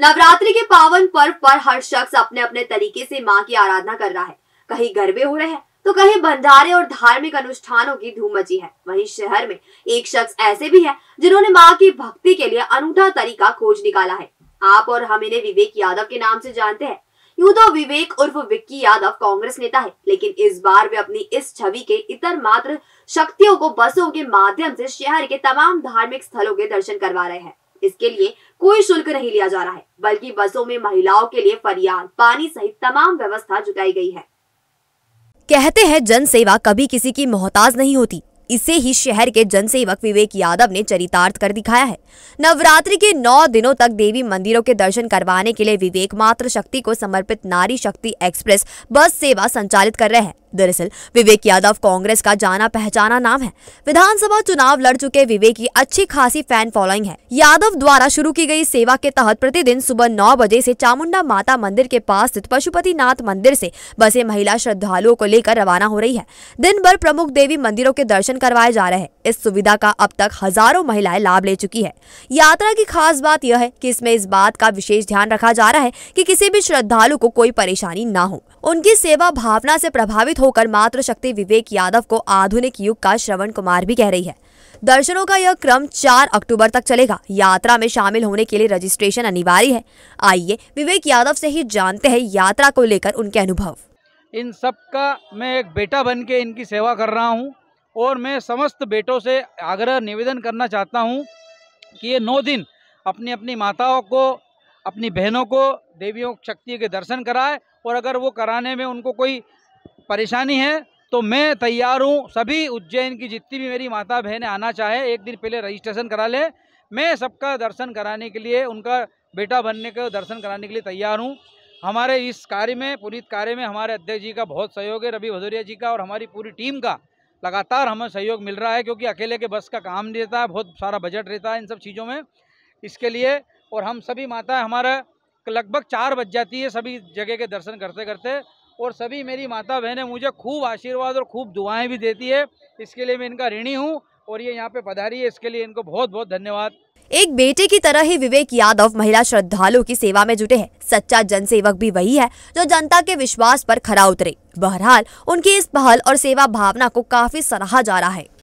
नवरात्रि के पावन पर्व पर हर शख्स अपने अपने तरीके से माँ की आराधना कर रहा है कहीं गरबे हो रहे हैं तो कहीं भंडारे और धार्मिक अनुष्ठानों की धूम मची है वहीं शहर में एक शख्स ऐसे भी है जिन्होंने माँ की भक्ति के लिए अनूठा तरीका खोज निकाला है आप और हम इन्हें विवेक यादव के नाम से जानते हैं यूं तो विवेक उर्फ विक्की यादव कांग्रेस नेता है लेकिन इस बार वे अपनी इस छवि के इतर मात्र शक्तियों को बसों के माध्यम से शहर के तमाम धार्मिक स्थलों के दर्शन करवा रहे हैं इसके लिए कोई शुल्क नहीं लिया जा रहा है बल्कि बसों में महिलाओं के लिए फरियाद पानी सहित तमाम व्यवस्था जुटाई गई है कहते हैं जनसेवा कभी किसी की मोहताज नहीं होती इसे ही शहर के जनसेवक विवेक यादव ने चरितार्थ कर दिखाया है नवरात्रि के नौ दिनों तक देवी मंदिरों के दर्शन करवाने के लिए विवेक मात्र शक्ति को समर्पित नारी शक्ति एक्सप्रेस बस सेवा संचालित कर रहे हैं दरअसल विवेक यादव कांग्रेस का जाना पहचाना नाम है विधानसभा चुनाव लड़ चुके विवेक की अच्छी खासी फैन फॉलोइंग है यादव द्वारा शुरू की गई सेवा के तहत प्रतिदिन सुबह नौ बजे से चामुंडा माता मंदिर के पास स्थित पशुपति नाथ मंदिर से बसे महिला श्रद्धालुओं को लेकर रवाना हो रही है दिन भर प्रमुख देवी मंदिरों के दर्शन करवाए जा रहे हैं इस सुविधा का अब तक हजारों महिलाएं लाभ ले चुकी है यात्रा की खास बात यह है की इसमें इस बात का विशेष ध्यान रखा जा रहा है की किसी भी श्रद्धालु को कोई परेशानी न हो उनकी सेवा भावना ऐसी प्रभावित होकर मातृशक्ति विवेक यादव को आधुनिक युग का श्रवण कुमार भी कह रही है दर्शनों का यह क्रम 4 अक्टूबर तक चलेगा यात्रा में शामिल होने के लिए रजिस्ट्रेशन अनिवार्य है आइए विवेक यादव से ही जानते हैं यात्रा को लेकर उनके अनुभव इन सब का मैं एक बेटा बन के इनकी सेवा कर रहा हूँ और मैं समस्त बेटों से आग्रह निवेदन करना चाहता हूँ कि ये नौ दिन अपनी अपनी माताओं को अपनी बहनों को देवियों शक्ति के दर्शन कराए और अगर वो कराने में उनको कोई परेशानी है तो मैं तैयार हूँ सभी उज्जैन की जितनी भी मेरी माता बहन आना चाहे एक दिन पहले रजिस्ट्रेशन करा ले मैं सबका दर्शन कराने के लिए उनका बेटा बनने का दर्शन कराने के लिए तैयार हूँ हमारे इस कार्य में पुनीत कार्य में हमारे अध्यक्ष जी का बहुत सहयोग है रवि भदौरिया जी का और हमारी पूरी टीम का लगातार हमें सहयोग मिल रहा है क्योंकि अकेले के बस का काम नहीं रहता है बहुत सारा बजट रहता है इन सब चीज़ों में इसके लिए और हम सभी माता हमारा लगभग चार बज जाती है सभी जगह के दर्शन करते करते और सभी मेरी माता बहनें मुझे खूब आशीर्वाद और खूब दुआएं भी देती है इसके लिए मैं इनका ऋणी हूँ और ये यहाँ पे पधारी है इसके लिए इनको बहुत बहुत धन्यवाद एक बेटे की तरह ही विवेक यादव महिला श्रद्धालु की सेवा में जुटे हैं सच्चा जनसेवक भी वही है जो जनता के विश्वास पर खरा उतरे बहरहाल उनकी इस पहल और सेवा भावना को काफी सराहा जा रहा है